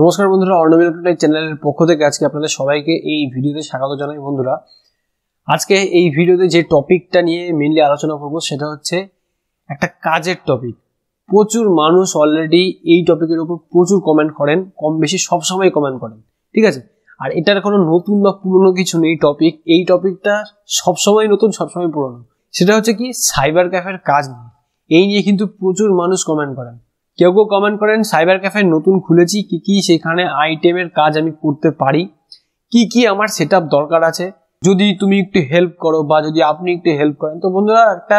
নমস্কার বন্ধুরা অর্ণব ইলেকট্রনিক চ্যানেলের পক্ষ থেকে আজকে আপনাদের সবাইকে এই ভিডিওতে স্বাগত জানাই বন্ধুরা আজকে এই ভিডিওতে যে টপিকটা নিয়ে মেনলি আলোচনা করব সেটা হচ্ছে একটা কাজের টপিক প্রচুর মানুষ অলরেডি এই টপিকের উপর প্রচুর কমেন্ট করেন কম বেশি সবসময় কমেন্ট করেন ঠিক আছে আর এটার কোনো নতুন বা পুরনো কিছু নেই টপিক এই টপিকটা সবসময় নতুন সবসময় পুরনো সেটা হচ্ছে কি সাইবার ক্যাফের কাজ নিয়ে এই নিয়ে কিন্তু প্রচুর মানুষ কমেন্ট করেন কেউ কেউ কমেন্ট করেন সাইবার ক্যাফে নতুন খুলেছি কি কি সেখানে আইটেমের কাজ আমি করতে পারি কি কি আমার সেট দরকার আছে যদি তুমি একটু হেল্প করো বা যদি আপনি একটু হেল্প করেন তো বন্ধুরা একটা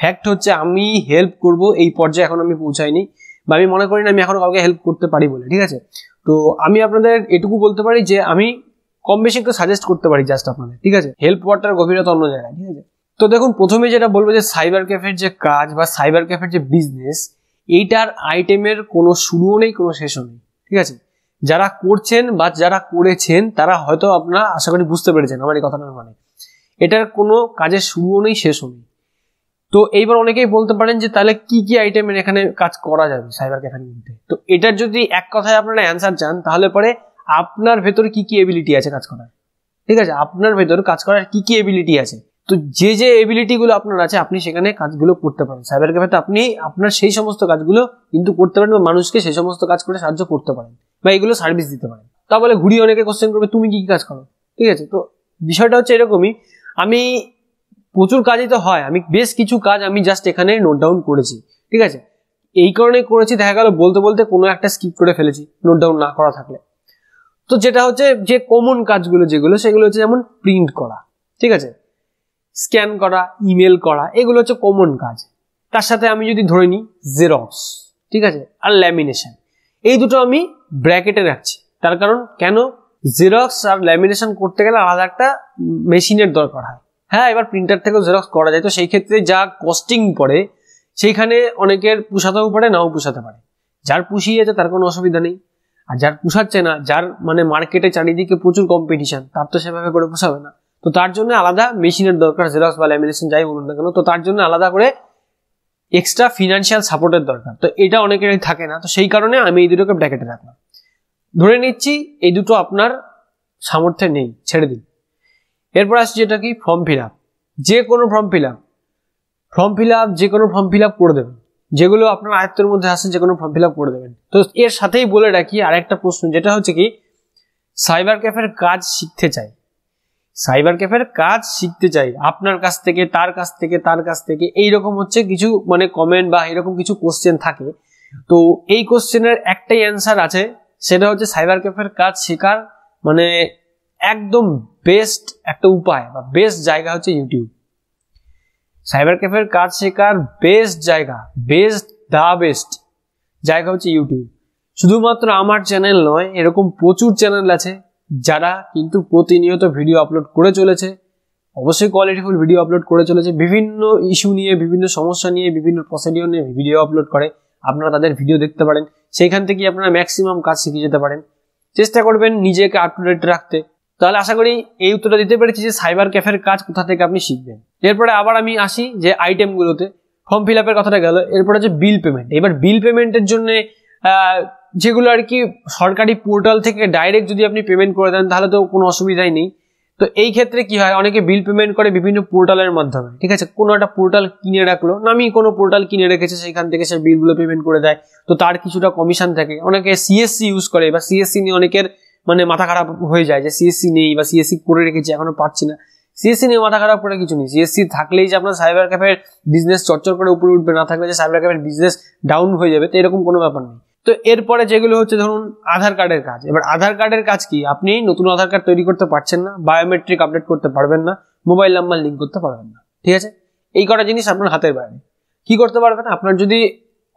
ফ্যাক্ট হচ্ছে আমি হেল্প করব এই পর্যায়ে এখন আমি পৌঁছাইনি বা আমি মনে করি না আমি এখন কাউকে হেল্প করতে পারি বলে ঠিক আছে তো আমি আপনাদের এটুকু বলতে পারি যে আমি কম বেশি একটু সাজেস্ট করতে পারি জাস্ট আপনাদের ঠিক আছে হেল্প ওয়াটার গভীরতা অন্য জায়গায় ঠিক আছে তো দেখুন প্রথমে যেটা বলবো যে সাইবার ক্যাফের যে কাজ বা সাইবার ক্যাফের যে বিজনেস এইটার আইটেমের কোনো শুরুও নেই কোনো শেষও নেই ঠিক আছে যারা করছেন বা যারা করেছেন তারা হয়তো আপনারা আশা করি বুঝতে পেরেছেন আমার এই কথাটার মানে এটার কোনো কাজের শুরুও নেই শেষও নেই তো এইবার অনেকেই বলতে পারেন যে তাহলে কি কি আইটেমের এখানে কাজ করা যাবে সাইবার ক্যাফের মধ্যে তো এটার যদি এক কথায় আপনারা অ্যান্সার চান তাহলে পরে আপনার ভেতরে কি কি এবিলিটি আছে কাজ করার ঠিক আছে আপনার ভেতর কাজ করার কি কি এবিলিটি আছে তো যে যে এবিলিটিগুলো আপনার আছে আপনি সেখানে কাজগুলো করতে পারেন সাইবার ক্যাফেতে আপনি আপনার সেই সমস্ত কাজগুলো কিন্তু করতে পারেন বা মানুষকে সেই সমস্ত কাজ করে সাহায্য করতে পারেন বা এগুলো সার্ভিস দিতে পারেন তা বলে ঘুরিয়ে অনেকে কোশ্চেন করবে তুমি কি কাজ করো ঠিক আছে তো বিষয়টা হচ্ছে এরকমই আমি প্রচুর কাজই তো হয় আমি বেশ কিছু কাজ আমি জাস্ট এখানে নোট ডাউন করেছি ঠিক আছে এই কারণে করেছি দেখা গেল বলতে বলতে কোনো একটা স্কিপ করে ফেলেছি নোট ডাউন না করা থাকলে তো যেটা হচ্ছে যে কমন কাজগুলো যেগুলো সেগুলো হচ্ছে যেমন প্রিন্ট করা ঠিক আছে স্ক্যান করা ইমেল করা এগুলো হচ্ছে কমন কাজ তার সাথে আমি যদি ধরে নিই জেরক্স ঠিক আছে আর ল্যামিনেশন এই দুটো আমি ব্র্যাকেটে রাখছি তার কারণ কেন জেরক্স আর ল্যামিনেশন করতে গেলে আলাদা একটা মেশিনের দরকার হয় হ্যাঁ এবার প্রিন্টার থেকেও জেরক্স করা যায় তো সেই ক্ষেত্রে যা কস্টিং পড়ে সেইখানে অনেকের পুষাতেও পারে নাও পুষাতে পারে যার পুষিয়ে আছে তার কোনো অসুবিধা নেই আর যার পুষাচ্ছে না যার মানে মার্কেটে চারিদিকে প্রচুর কম্পিটিশন তার তো সেভাবে করে পোষাবে না তো তার জন্য আলাদা মেশিনের দরকার জেরক্স বা ল্যামিনেশন যাই বলুন না কেন তো তার জন্য আলাদা করে এক্সট্রা ফিনান্সিয়াল সাপোর্টের দরকার তো এটা অনেকেরই থাকে না তো সেই কারণে আমি এই দুটোকে ব্র্যাকেটে রাখলাম ধরে নিচ্ছি এই দুটো আপনার সামর্থ্যে নেই ছেড়ে দিন এরপর আসছি যেটা কি ফর্ম ফিল আপ যে কোনো form fill up form fill up যে কোনো ফর্ম ফিল আপ করে দেবেন যেগুলো আপনার আয়ত্তের মধ্যে আসে যে কোনো ফর্ম ফিল আপ করে দেবেন তো এর সাথেই বলে রাখি আরেকটা প্রশ্ন যেটা হচ্ছে কি সাইবার ক্যাফের কাজ শিখতে চাই সাইবার ক্যাফের কাজ শিখতে চাই আপনার কাছ থেকে তার কাছ থেকে তার কাছ থেকে এইরকম হচ্ছে কিছু মানে কমেন্ট বা এরকম কিছু কোশ্চেন থাকে তো এই কোশ্চেনের একটাই অ্যান্সার আছে সেটা হচ্ছে সাইবার ক্যাফের কাজ শেখার মানে একদম বেস্ট একটা উপায় বা বেস্ট জায়গা হচ্ছে ইউটিউব সাইবার ক্যাফের কাজ শেখার বেস্ট জায়গা বেস্ট দা বেস্ট জায়গা হচ্ছে ইউটিউব শুধুমাত্র আমার চ্যানেল নয় এরকম প্রচুর চ্যানেল আছে যারা কিন্তু প্রতিনিয়ত ভিডিও আপলোড করে চলেছে অবশ্যই কোয়ালিটিফুল ভিডিও আপলোড করে চলেছে বিভিন্ন ইস্যু নিয়ে বিভিন্ন সমস্যা নিয়ে বিভিন্ন প্রসিডিও নিয়ে ভিডিও আপলোড করে আপনারা তাদের ভিডিও দেখতে পারেন সেইখান থেকে আপনারা ম্যাক্সিমাম কাজ শিখে যেতে পারেন চেষ্টা করবেন নিজেকে আপ টু ডেট রাখতে তাহলে আশা করি এই উত্তরটা দিতে পেরেছি যে সাইবার ক্যাফের কাজ কোথা থেকে আপনি শিখবেন এরপরে আবার আমি আসি যে আইটেমগুলোতে ফর্ম ফিল আপের কথাটা গেল এরপরে যে বিল পেমেন্ট এবার বিল পেমেন্টের জন্য যেগুলো আর কি সরকারি পোর্টাল থেকে ডাইরেক্ট যদি আপনি পেমেন্ট করে দেন তাহলে তো কোনো অসুবিধাই নেই তো এই ক্ষেত্রে কি হয় অনেকে বিল পেমেন্ট করে বিভিন্ন পোর্টালের মাধ্যমে ঠিক আছে কোনো একটা পোর্টাল কিনে রাখলো নামি কোনো পোর্টাল কিনে রেখেছে সেখান থেকে সে বিলগুলো পেমেন্ট করে দেয় তো তার কিছুটা কমিশন থাকে অনেকে সিএসসি ইউজ করে বা সিএসসি নিয়ে অনেকের মানে মাথা খারাপ হয়ে যায় যে সিএসসি নেই বা সিএসসি করে রেখেছি এখনো পাচ্ছি না সিএসসি নিয়ে মাথা খারাপ করে কিছু নেই সিএসসি থাকলেই যে আপনার সাইবার ক্যাফের বিজনেস চর্চর করে উপরে উঠবে না থাকলে যে সাইবার ক্যাফের বিজনেস ডাউন হয়ে যাবে তো এরকম কোনো ব্যাপার নেই তো এরপরে যেগুলো হচ্ছে ধরুন আধার কার্ডের কাজ এবার আধার কার্ডের কাজ কি আপনি নতুন আধার কার্ড তৈরি করতে পারছেন না বায়োমেট্রিক আপডেট করতে পারবেন না মোবাইল নাম্বার লিঙ্ক করতে পারবেন না ঠিক আছে এই কটা জিনিস আপনার হাতের বাইরে কি করতে পারবেন আপনার যদি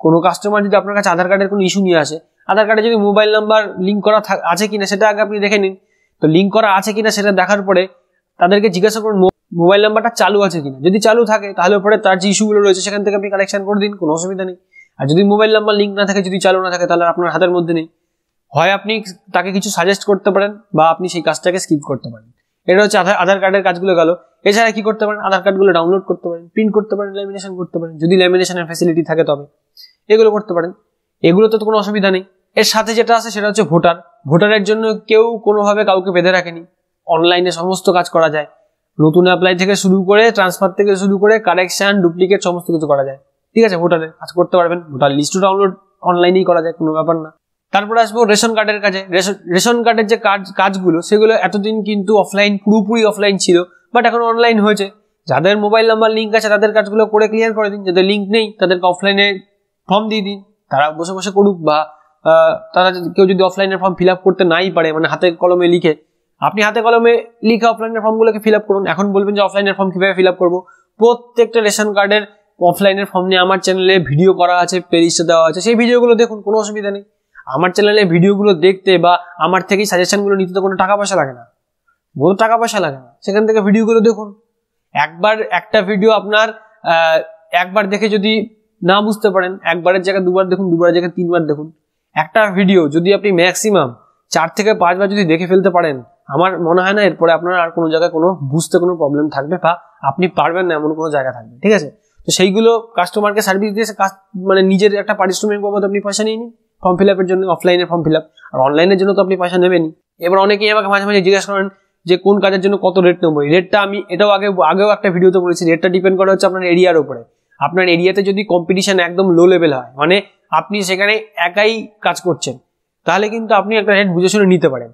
কোনো কাস্টমার যদি আপনার কাছে আধার কার্ডের কোনো ইস্যু নিয়ে আসে আধার কার্ডে যদি মোবাইল নাম্বার লিঙ্ক করা আছে কিনা সেটা আগে আপনি দেখে নিন তো লিঙ্ক করা আছে কিনা সেটা দেখার পরে তাদেরকে জিজ্ঞাসা করুন মোবাইল নাম্বারটা চালু আছে কিনা যদি চালু থাকে তাহলে পরে তার যে ইস্যুগুলো রয়েছে সেখান থেকে আপনি কালেকশন করে দিন কোনো অসুবিধা নেই আর যদি মোবাইল নাম্বার লিঙ্ক না থাকে যদি চালু না থাকে তাহলে আপনার হাতের মধ্যে নেই হয় আপনি তাকে কিছু সাজেস্ট করতে পারেন বা আপনি সেই কাজটাকে স্কিপ করতে পারেন এটা হচ্ছে আধার আধার কার্ডের কাজগুলো গেল এছাড়া কি করতে পারেন আধার কার্ডগুলো ডাউনলোড করতে পারেন প্রিন্ট করতে পারেন ল্যামিনেশন করতে পারেন যদি ল্যামিনেশনের ফ্যাসিলিটি থাকে তবে এগুলো করতে পারেন এগুলো তো কোনো অসুবিধা নেই এর সাথে যেটা আছে সেটা হচ্ছে ভোটার ভোটারের জন্য কেউ কোনোভাবে কাউকে বেঁধে রাখেনি অনলাইনে সমস্ত কাজ করা যায় নতুন অ্যাপ্লাই থেকে শুরু করে ট্রান্সফার থেকে শুরু করে কারেকশন ডুপ্লিকেট সমস্ত কিছু করা যায় ঠিক আছে ভোটারের কাজ করতে পারবেন ভোটার লিস্টও ডাউনলোড অনলাইনেই করা যায় কোনো ব্যাপার না তারপরে আসবো রেশন কার্ডের কাছে রেশন কার্ডের যে কাজ কাজগুলো সেগুলো এতদিন কিন্তু অফলাইন পুরোপুরি অফলাইন ছিল বাট এখন অনলাইন হয়েছে যাদের মোবাইল নাম্বার লিঙ্ক আছে তাদের কাজগুলো করে ক্লিয়ার করে দিন যাদের লিঙ্ক নেই তাদেরকে অফলাইনে ফর্ম দিয়ে দিন তারা বসে বসে করুক বা তারা কেউ যদি অফলাইনের ফর্ম ফিল করতে নাই পারে মানে হাতে কলমে লিখে আপনি হাতে কলমে লিখে অফলাইনের ফর্মগুলোকে ফিল করুন এখন বলবেন যে অফলাইনের ফর্ম কীভাবে ফিল করবো প্রত্যেকটা রেশন কার্ডের অফলাইনের ফর্ম নিয়ে আমার চ্যানেলে ভিডিও করা আছে প্লেলিস্টে দেওয়া আছে সেই ভিডিওগুলো দেখুন কোনো অসুবিধা নেই আমার চ্যানেলে ভিডিওগুলো দেখতে বা আমার থেকেই সাজেশনগুলো নিতে তো কোনো টাকা পয়সা লাগে না বহু টাকা পয়সা লাগে না সেখান থেকে ভিডিওগুলো দেখুন একবার একটা ভিডিও আপনার একবার দেখে যদি না বুঝতে পারেন একবারের জায়গায় দুবার দেখুন দুবারের জায়গায় তিনবার দেখুন একটা ভিডিও যদি আপনি ম্যাক্সিমাম চার থেকে পাঁচবার যদি দেখে ফেলতে পারেন আমার মনে হয় না এরপরে আপনার আর কোনো জায়গায় কোনো বুঝতে কোনো প্রবলেম থাকবে বা আপনি পারবেন না এমন কোনো জায়গা থাকবে ঠিক আছে তো সেইগুলো কাস্টমারকে সার্ভিস দিয়ে মানে নিজের একটা পারিশ্রমিক বাবদ আপনি পয়সা নিয়ে নিন ফর্ম ফিল আপের জন্য অফলাইনে ফর্ম ফিল আপ আর অনলাইনের জন্য তো আপনি পয়সা নেবেনই এবার অনেকেই আমাকে মাঝে মাঝে জিজ্ঞাসা করেন যে কোন কাজের জন্য কত রেট নেবো রেটটা আমি এটাও আগে আগেও একটা ভিডিওতে বলেছি রেটটা ডিপেন্ড করা হচ্ছে আপনার এরিয়ার উপরে আপনার এরিয়াতে যদি কম্পিটিশন একদম লো লেভেল হয় মানে আপনি সেখানে একাই কাজ করছেন তাহলে কিন্তু আপনি একটা রেট বুঝে শুনে নিতে পারেন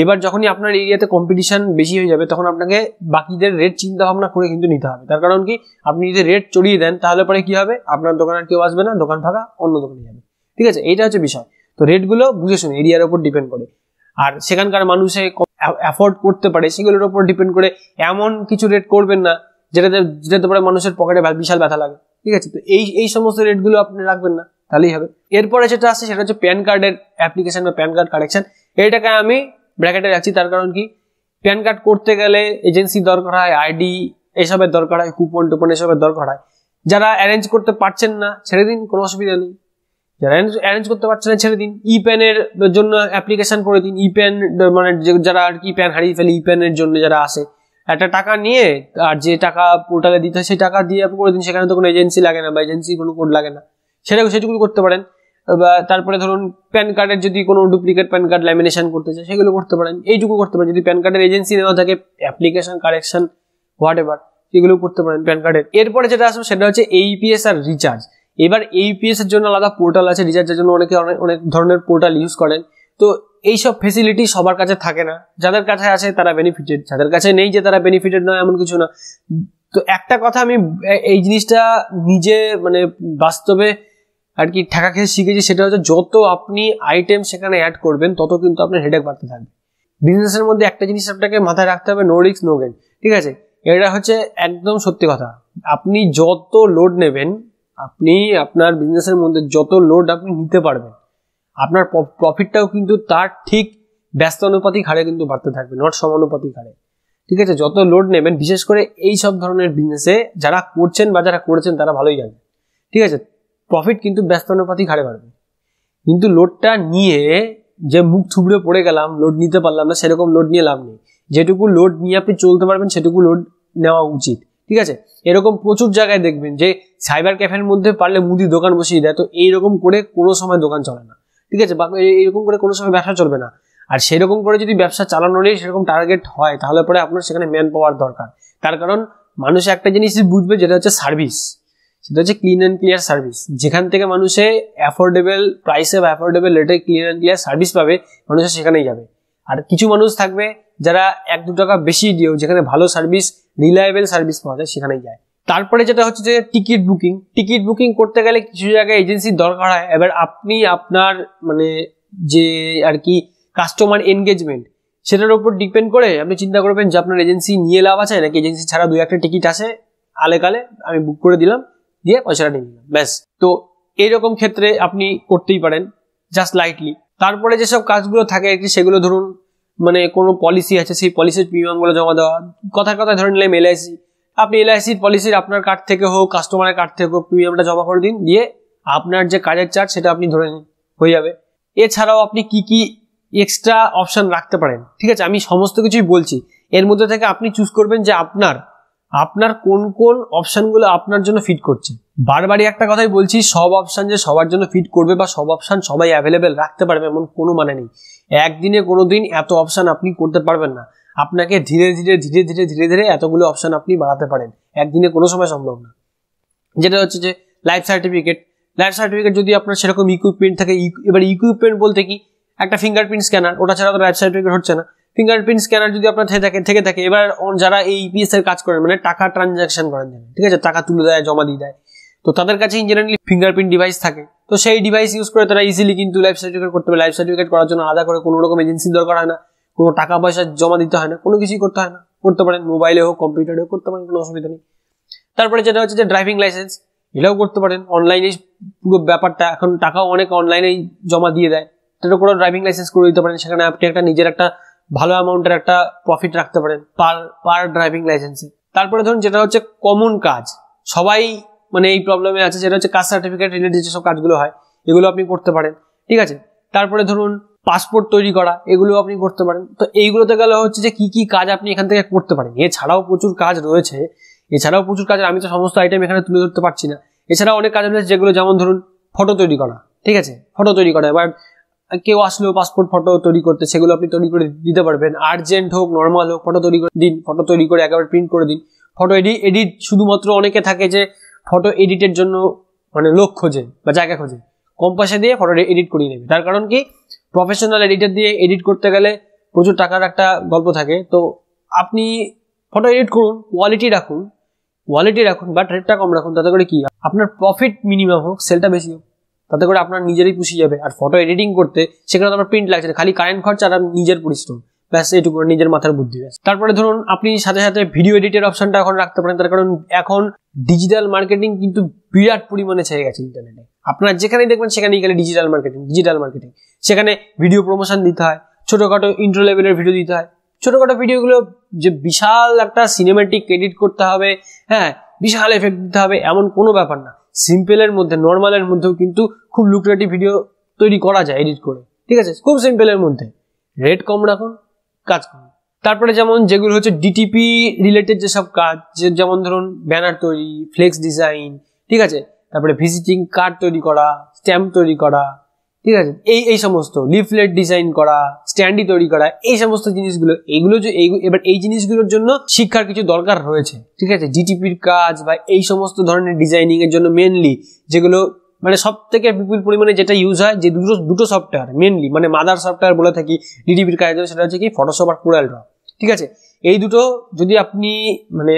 এবার যখনই আপনার এরিয়াতে কম্পিটিশন বেশি হয়ে যাবে তখন আপনাকে বাকিদের রেট চিন্তা ভাবনা করে কিন্তু নিতে হবে তার কারণ কি আপনি যদি রেট চড়িয়ে দেন তাহলে পরে কি হবে আপনার দোকান আর কেউ আসবে না দোকান ফাঁকা অন্য দোকানে যাবে ঠিক আছে এটা হচ্ছে বিষয় তো রেটগুলো বুঝে শুনে এরিয়ার ওপর ডিপেন্ড করে আর সেখানকার মানুষে অ্যাফোর্ড করতে পারে সেগুলোর ওপর ডিপেন্ড করে এমন কিছু রেট করবেন না যেটাতে যেটাতে পরে মানুষের পকেটে বিশাল ব্যথা লাগে ঠিক আছে তো এই এই সমস্ত রেটগুলো আপনি রাখবেন না তাহলেই হবে এরপরে যেটা আছে সেটা হচ্ছে প্যান কার্ডের অ্যাপ্লিকেশন বা প্যান কার্ড কালেকশন এটাকে আমি ব্র্যাকেটে রাখছি তার কারণ কি প্যান কার্ড করতে গেলে এজেন্সি দরকার হয় আইডি এসবের দরকার হয় কুপন টুপন এসবের দরকার হয় যারা অ্যারেঞ্জ করতে পারছেন না ছেড়ে দিন কোনো অসুবিধা নেই যারা অ্যারেঞ্জ করতে পারছেন না ছেড়ে দিন ই প্যানের জন্য অ্যাপ্লিকেশন করে দিন ই প্যান মানে যারা আর কি প্যান হারিয়ে ফেলে ই প্যানের জন্য যারা আসে একটা টাকা নিয়ে আর যে টাকা পোর্টালে দিতে হয় সেই টাকা দিয়ে করে দিন সেখানে তো কোনো এজেন্সি লাগে না বা এজেন্সি কোনো কোড লাগে না সেটা সেটুকু করতে পারেন বা তারপরে ধরুন প্যান কার্ডের যদি কোনো ডুপ্লিকেট প্যান কার্ড ল্যামিনেশন করতে চায় সেগুলো করতে পারেন এইটুকু করতে পারেন যদি প্যান কার্ডের এজেন্সি নেওয়া থাকে অ্যাপ্লিকেশন কারেকশন হোয়াট এভার এগুলো করতে পারেন প্যান কার্ডের এরপরে যেটা আসবে সেটা হচ্ছে এইপিএস আর রিচার্জ এবার এইপিএস এর জন্য আলাদা পোর্টাল আছে রিচার্জের জন্য অনেকে অনেক অনেক ধরনের পোর্টাল ইউজ করেন তো এইসব ফেসিলিটি সবার কাছে থাকে না যাদের কাছে আছে তারা বেনিফিটেড যাদের কাছে নেই যে তারা বেনিফিটেড নয় এমন কিছু না তো একটা কথা আমি এই জিনিসটা নিজে মানে বাস্তবে আর কি ঠেকা খেয়ে শিখেছি সেটা হচ্ছে যত আপনি আইটেম সেখানে অ্যাড করবেন তত কিন্তু আপনার হেডেক বাড়তে থাকবে বিজনেসের মধ্যে একটা জিনিস আপনাকে মাথায় রাখতে হবে নো রিক্স নো গেন ঠিক আছে এটা হচ্ছে একদম সত্যি কথা আপনি যত লোড নেবেন আপনি আপনার বিজনেসের মধ্যে যত লোড আপনি নিতে পারবেন আপনার প্রফিটটাও কিন্তু তার ঠিক ব্যস্ত অনুপাতিক হারে কিন্তু বাড়তে থাকবে নট সমানুপাতিক হারে ঠিক আছে যত লোড নেবেন বিশেষ করে এই সব ধরনের বিজনেসে যারা করছেন বা যারা করেছেন তারা ভালোই জানেন ঠিক আছে প্রফিট কিন্তু ব্যস্ত ব্যস্তানুপাতিক হারে বাড়বে কিন্তু লোডটা নিয়ে যে মুখ থুবড়ে পড়ে গেলাম লোড নিতে পারলাম না সেরকম লোড নিয়ে লাভ নেই যেটুকু লোড নিয়ে আপনি চলতে পারবেন সেটুকু লোড নেওয়া উচিত ঠিক আছে এরকম প্রচুর জায়গায় দেখবেন যে সাইবার ক্যাফের মধ্যে পারলে মুদি দোকান বসিয়ে দেয় তো এইরকম করে কোনো সময় দোকান চলে না ঠিক আছে বা এরকম করে কোনো সময় ব্যবসা চলবে না আর সেরকম করে যদি ব্যবসা চালানোরই সেরকম টার্গেট হয় তাহলে পরে আপনার সেখানে ম্যান পাওয়ার দরকার তার কারণ মানুষ একটা জিনিসই বুঝবে যেটা হচ্ছে সার্ভিস সেটা হচ্ছে ক্লিন অ্যান্ড ক্লিয়ার সার্ভিস যেখান থেকে মানুষে অ্যাফোর্ডেবল প্রাইসে বা অ্যাফোর্ডেবল রেটে ক্লিন অ্যান্ড ক্লিয়ার সার্ভিস পাবে মানুষের সেখানেই যাবে আর কিছু মানুষ থাকবে যারা এক দু টাকা বেশি দিয়েও যেখানে ভালো সার্ভিস রিলায়েবল সার্ভিস পাওয়া যায় সেখানেই যায় তারপরে যেটা হচ্ছে যে টিকিট বুকিং টিকিট বুকিং করতে গেলে কিছু জায়গায় এজেন্সির দরকার হয় এবার আপনি আপনার মানে যে আর কি কাস্টমার এনগেজমেন্ট সেটার উপর ডিপেন্ড করে আপনি চিন্তা করবেন যে আপনার এজেন্সি নিয়ে লাভ আছে নাকি এজেন্সি ছাড়া দু একটা টিকিট আছে আলেকালে আমি বুক করে দিলাম দিয়ে পয়সাটা নিয়ে নিলাম ব্যাস তো এরকম ক্ষেত্রে আপনি করতেই পারেন জাস্ট লাইটলি তারপরে যেসব কাজগুলো থাকে সেগুলো ধরুন মানে কোনো পলিসি আছে সেই পলিসির প্রিমিয়ামগুলো জমা দেওয়া কথা কথা ধরে নিলাম এলআইসি আপনি এলআইসির পলিসির আপনার কার্ড থেকে হোক কাস্টমারের কার্ড থেকে হোক প্রিমিয়ামটা জমা করে দিন দিয়ে আপনার যে কাজের চার্জ সেটা আপনি ধরে নিন হয়ে যাবে এছাড়াও আপনি কি কি এক্সট্রা অপশান রাখতে পারেন ঠিক আছে আমি সমস্ত কিছুই বলছি এর মধ্যে থেকে আপনি চুজ করবেন যে আপনার আপনার কোন কোন অপশানগুলো আপনার জন্য ফিট করছে বারবারই একটা কথাই বলছি সব অপশান যে সবার জন্য ফিট করবে বা সব অপশান সবাই অ্যাভেলেবেল রাখতে পারবে এমন কোনো মানে নেই একদিনে কোনো দিন এত অপশান আপনি করতে পারবেন না আপনাকে ধীরে ধীরে ধীরে ধীরে ধীরে ধীরে এতগুলো অপশান আপনি বাড়াতে পারেন একদিনে কোনো সময় সম্ভব না যেটা হচ্ছে যে লাইফ সার্টিফিকেট লাইফ সার্টিফিকেট যদি আপনার সেরকম ইকুইপমেন্ট থাকে এবার ইকুইপমেন্ট বলতে কি একটা ফিঙ্গারপ্রিন্ট স্ক্যানার ওটা ছাড়া তো লাইফ সার্টিফিকেট হচ্ছে না ফিঙ্গারপ্রিন্ট স্ক্যানার যদি আপনার থাকে থেকে থাকে এবার যারা এই ইপিএস এর কাজ করেন মানে টাকা ট্রানজাকশন করেন ঠিক আছে টাকা তুলে দেয় জমা দিয়ে দেয় তো তাদের কাছে ইনজেনারেলি ফিঙ্গারপ্রিন্ট ডিভাইস থাকে তো সেই ডিভাইস ইউজ করে তারা ইজিলি কিন্তু লাইফ সার্টিফিকেট করতে পারে লাইফ সার্টিফিকেট করার জন্য আলাদা করে কোনো রকম এজেন্সির দরকার হয় না কোনো টাকা পয়সা জমা দিতে হয় না কোনো কিছুই করতে হয় না করতে পারেন মোবাইলে হোক কম্পিউটারে হোক করতে পারেন কোনো অসুবিধা নেই তারপরে যেটা হচ্ছে যে ড্রাইভিং লাইসেন্স এটাও করতে পারেন অনলাইনে পুরো ব্যাপারটা এখন টাকাও অনেক অনলাইনেই জমা দিয়ে দেয় সেটা কোনো ড্রাইভিং লাইসেন্স করে দিতে পারেন সেখানে আপনি একটা নিজের একটা ভালো অ্যামাউন্টের একটা প্রফিট রাখতে পারেন পার পার ড্রাইভিং লাইসেন্সে তারপরে ধরুন যেটা হচ্ছে কমন কাজ সবাই মানে এই প্রবলেমে আছে যেটা হচ্ছে কাস্ট সার্টিফিকেট রিলেটেড যেসব কাজগুলো হয় এগুলো আপনি করতে পারেন ঠিক আছে তারপরে ধরুন পাসপোর্ট তৈরি করা এগুলো আপনি করতে পারেন তো এইগুলোতে গেলে হচ্ছে যে কি কি কাজ আপনি এখান থেকে করতে পারেন এছাড়াও প্রচুর কাজ রয়েছে এছাড়াও প্রচুর কাজ আমি তো সমস্ত আইটেম এখানে তুলে ধরতে পারছি না এছাড়াও অনেক কাজ রয়েছে যেগুলো যেমন ধরুন ফটো তৈরি করা ঠিক আছে ফটো তৈরি করা এবার কেউ আসলেও পাসপোর্ট ফটো তৈরি করতে সেগুলো আপনি তৈরি করে দিতে পারবেন আর্জেন্ট হোক নর্মাল হোক ফটো তৈরি করে দিন ফটো তৈরি করে একেবারে প্রিন্ট করে দিন ফটো এডিট এডিট শুধুমাত্র অনেকে থাকে যে ফটো এডিটের জন্য মানে লোক খোঁজে বা জায়গা খোঁজে কম পয়সা দিয়ে ফটো এডিট করিয়ে নেবে তার কারণ কি প্রফেশনাল এডিটার দিয়ে এডিট করতে গেলে প্রচুর টাকার একটা গল্প থাকে তো আপনি ফটো এডিট করুন কোয়ালিটি রাখুন কোয়ালিটি রাখুন বাট রেটটা কম রাখুন তাতে করে কি আপনার প্রফিট মিনিমাম হোক সেলটা বেশি হোক তাতে করে আপনার নিজেরই পুষিয়ে যাবে আর ফটো এডিটিং করতে সেখানে তো আপনার প্রিন্ট লাগছে খালি কারেন্ট খরচা আর নিজের পরিশ্রম ব্যাস এটুকু নিজের মাথার বুদ্ধি ব্যাস তারপরে ধরুন আপনি সাথে সাথে ভিডিও এডিটের অপশনটা এখন রাখতে পারেন তার কারণ এখন ডিজিটাল মার্কেটিং কিন্তু বিরাট পরিমাণে ছেড়ে গেছে ইন্টারনেটে আপনার যেখানেই দেখবেন সেখানেই গেলে ডিজিটাল মার্কেটিং ডিজিটাল মার্কেটিং সেখানে ভিডিও প্রমোশন দিতে হয় ছোটোখাটো ইন্ট্রো লেভেলের ভিডিও দিতে হয় ছোটোখাটো ভিডিওগুলো যে বিশাল একটা সিনেমেটিক এডিট করতে হবে হ্যাঁ বিশাল এফেক্ট দিতে হবে এমন কোনো ব্যাপার না সিম্পলের মধ্যে নর্মালের মধ্যেও কিন্তু খুব লুক্রেটিভ ভিডিও তৈরি করা যায় এডিট করে ঠিক আছে খুব সিম্পলের মধ্যে রেট কম রাখুন কাজ করুন তারপরে যেমন যেগুলো হচ্ছে ডিটিপি রিলেটেড যেসব কাজ যেমন ধরুন ব্যানার তৈরি ফ্লেক্স ডিজাইন ঠিক আছে তারপরে ভিজিটিং কার্ড তৈরি করা স্ট্যাম্প তৈরি করা ঠিক আছে এই এই সমস্ত লিফলেট ডিজাইন করা স্ট্যান্ডি তৈরি করা এই সমস্ত জিনিসগুলো এগুলো যে এবার এই জিনিসগুলোর জন্য শিক্ষার কিছু দরকার রয়েছে ঠিক আছে জিটিপির কাজ বা এই সমস্ত ধরনের ডিজাইনিং এর জন্য মেনলি যেগুলো মানে সব থেকে বিপুল পরিমাণে যেটা ইউজ হয় যে দুটো দুটো সফটওয়্যার মেনলি মানে মাদার সফটওয়্যার বলে থাকি ডিটিপির কাজ সেটা হচ্ছে কি ফটোশপ আর পুরাল ঠিক আছে এই দুটো যদি আপনি মানে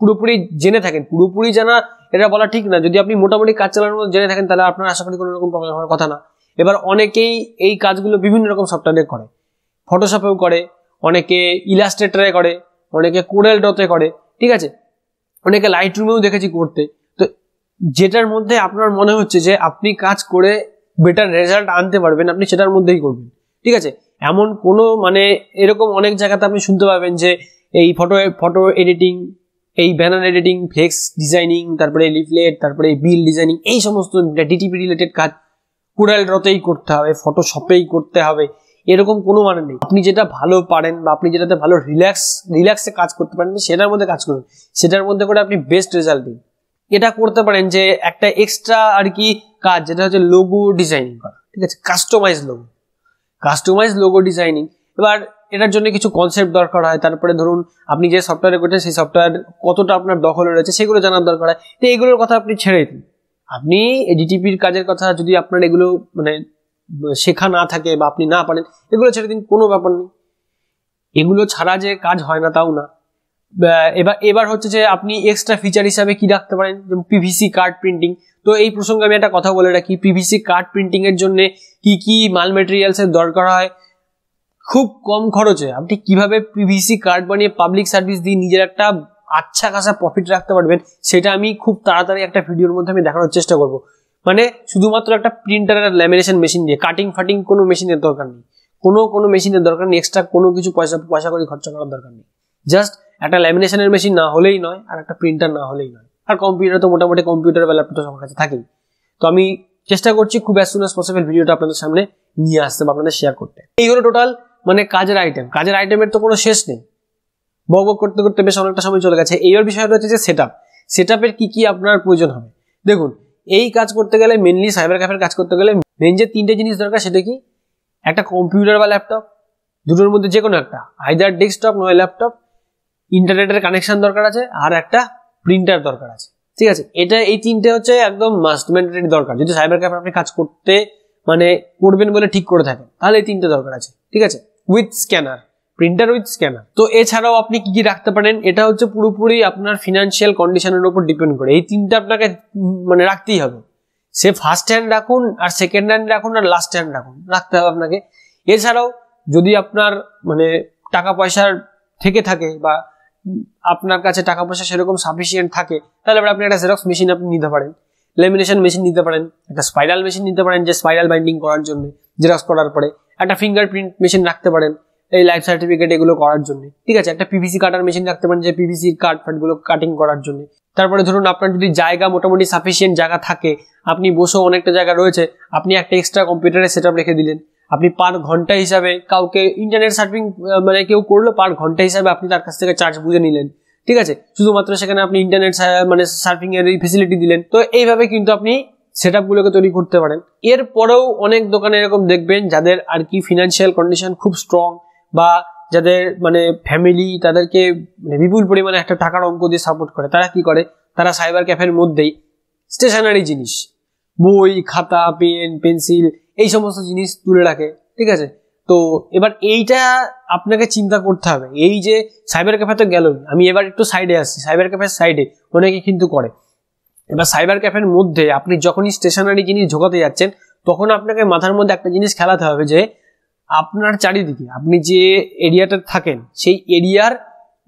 পুরোপুরি জেনে থাকেন পুরোপুরি জানা এটা বলা ঠিক না যদি আপনি মোটামুটি কাজ চালানোর জেনে থাকেন তাহলে আপনার আশা করি কোনো রকম প্রবলেম হওয়ার কথা না এবার অনেকেই এই কাজগুলো বিভিন্ন রকম সফটওয়্যারে করে ফটোশপেও করে অনেকে ইলাস্ট্রেটারে করে অনেকে কোরেল ডতে করে ঠিক আছে অনেকে লাইট রুমেও দেখেছি করতে তো যেটার মধ্যে আপনার মনে হচ্ছে যে আপনি কাজ করে বেটার রেজাল্ট আনতে পারবেন আপনি সেটার মধ্যেই করবেন ঠিক আছে এমন কোনো মানে এরকম অনেক জায়গাতে আপনি শুনতে পাবেন যে এই ফটো ফটো এডিটিং এই ব্যানার এডিটিং ফ্লেক্স ডিজাইনিং তারপরে লিফলেট তারপরে বিল ডিজাইনিং এই সমস্ত ডিটিপি মানে রিলেটেড কাজ কুড়াল রতেই করতে হবে ফটোশপেই করতে হবে এরকম কোনো মানে নেই আপনি যেটা ভালো পারেন বা আপনি যেটাতে ভালো রিল্যাক্স রিল্যাক্সে কাজ করতে পারেন সেটার মধ্যে কাজ করুন সেটার মধ্যে করে আপনি বেস্ট রেজাল্ট দিন এটা করতে পারেন যে একটা এক্সট্রা আর কি কাজ যেটা হচ্ছে লোগো ডিজাইনিং করা ঠিক আছে customize logo customize logo designing এবার এটার জন্য কিছু কনসেপ্ট দরকার হয় তারপরে ধরুন আপনি যে সফটওয়্যারে করছেন সেই সফটওয়্যার কতটা আপনার দখলে রয়েছে সেগুলো জানার দরকার হয় তো এগুলোর কথা আপনি ছেড়ে দিন আপনি এডিটিপির কাজের কথা যদি আপনার এগুলো মানে শেখা না থাকে বা আপনি না পারেন এগুলো ছেড়ে দিন কোনো ব্যাপার নেই এগুলো ছাড়া যে কাজ হয় না তাও না এবার এবার হচ্ছে যে আপনি এক্সট্রা ফিচার হিসাবে কি রাখতে পারেন যেমন পিভিসি কার্ড প্রিন্টিং তো এই প্রসঙ্গে আমি একটা কথা বলে রাখি পিভিসি কার্ড প্রিন্টিং এর জন্য কি কি মাল মেটেরিয়ালসের দরকার হয় খুব কম খরচে আপনি কিভাবে পিভিসি কার্ড বানিয়ে পাবলিক সার্ভিস দিয়ে নিজের একটা আচ্ছা কাছা প্রফিট রাখতে পারবেন সেটা আমি খুব তাড়াতাড়ি একটা ভিডিওর মধ্যে আমি দেখানোর চেষ্টা করব মানে শুধুমাত্র একটা প্রিন্টার আর ল্যামিনেশন মেশিন দিয়ে কাটিং ফাটিং কোনো মেশিনের দরকার নেই কোনো কোনো মেশিনের দরকার নেই এক্সট্রা কোনো কিছু পয়সা পয়সা করে খরচা করার দরকার নেই জাস্ট একটা ল্যামিনেশনের মেশিন না হলেই নয় আর একটা প্রিন্টার না হলেই নয় আর কম্পিউটার তো মোটামুটি কম্পিউটার বা ল্যাপটপ সবার কাছে থাকেই তো আমি চেষ্টা করছি খুব অ্যাজ সুন অ্যাজ পসিবল ভিডিওটা আপনাদের সামনে নিয়ে আসতে বা আপনাদের শেয়ার করতে এই হলো টোটাল মানে কাজের আইটেম কাজের আইটেমের তো কোনো শেষ নেই বক বক করতে করতে বেশ অনেকটা সময় চলে গেছে এইবার বিষয়টা হচ্ছে যে সেট আপ সেট আপের কী কী আপনার প্রয়োজন হবে দেখুন এই কাজ করতে গেলে মেনলি সাইবার ক্যাফের কাজ করতে গেলে মেন যে তিনটে জিনিস দরকার সেটা কি একটা কম্পিউটার বা ল্যাপটপ দুটোর মধ্যে যে কোনো একটা আইদার ডেস্কটপ নয় ল্যাপটপ ইন্টারনেটের কানেকশন দরকার আছে আর একটা প্রিন্টার দরকার আছে ঠিক আছে এটা এই তিনটে হচ্ছে একদম মাস্ট ম্যান্ডেটরি দরকার যদি সাইবার ক্যাফে আপনি কাজ করতে মানে করবেন বলে ঠিক করে থাকেন তাহলে এই তিনটে দরকার আছে ঠিক আছে with scanner printer with scanner তো এছাড়াও আপনি কি কি রাখতে পারেন এটা হচ্ছে পুরোপুরি আপনার ফিনান্সিয়াল কন্ডিশনের উপর ডিপেন্ড করে এই তিনটা আপনাকে মানে রাখতেই হবে সে ফার্স্ট হ্যান্ড রাখুন আর সেকেন্ড হ্যান্ড রাখুন আর লাস্ট হ্যান্ড রাখুন রাখতে হবে আপনাকে এছাড়াও যদি আপনার মানে টাকা পয়সার থেকে থাকে বা আপনার কাছে টাকা পয়সা সেরকম সাফিসিয়েন্ট থাকে তাহলে আপনি একটা জেরক্স মেশিন আপনি নিতে পারেন লেমিনেশন মেশিন নিতে পারেন একটা স্পাইরাল মেশিন নিতে পারেন যে স্পাইরাল বাইন্ডিং করার জন্য জেরক্স করার পরে একটা ফিঙ্গার প্রিন্ট মেশিন রাখতে পারেন এই লাইফ সার্টিফিকেট এগুলো করার জন্য ঠিক আছে একটা পিভিসি কাটার মেশিন রাখতে পারেন যে পিভিসি কাট ফাটগুলো কাটিং করার জন্য তারপরে ধরুন আপনার যদি জায়গা মোটামুটি সাফিসিয়েন্ট জায়গা থাকে আপনি বসেও অনেকটা জায়গা রয়েছে আপনি একটা এক্সট্রা কম্পিউটারে সেট রেখে দিলেন আপনি পার ঘন্টা হিসাবে কাউকে ইন্টারনেট সার্ফিং মানে কেউ করলো পার ঘন্টা হিসাবে আপনি তার কাছ থেকে চার্জ বুঝে নিলেন ঠিক আছে শুধুমাত্র সেখানে আপনি ইন্টারনেট মানে সার্ফিং এর ফেসিলিটি দিলেন তো এইভাবে কিন্তু আপনি সেট আপগুলোকে তৈরি করতে পারেন এরপরেও অনেক দোকানে এরকম দেখবেন যাদের আর কি ফিনান্সিয়াল কন্ডিশন খুব স্ট্রং বা যাদের মানে ফ্যামিলি তাদেরকে মানে বিপুল পরিমাণে একটা টাকার অঙ্ক দিয়ে সাপোর্ট করে তারা কি করে তারা সাইবার ক্যাফের মধ্যেই স্টেশনারি জিনিস বই খাতা পেন পেন্সিল এই সমস্ত জিনিস তুলে রাখে ঠিক আছে তো এবার এইটা আপনাকে চিন্তা করতে হবে এই যে সাইবার ক্যাফে তো গেল আমি এবার একটু সাইডে আসছি সাইবার ক্যাফের সাইডে অনেকে কিন্তু করে এবার সাইবার ক্যাফের মধ্যে আপনি যখনই স্টেশনারি জিনিস ঝোঁকাতে যাচ্ছেন তখন আপনাকে মাথার মধ্যে একটা জিনিস খেলাতে হবে যে আপনার চারিদিকে আপনি যে এরিয়াটা থাকেন সেই এরিয়ার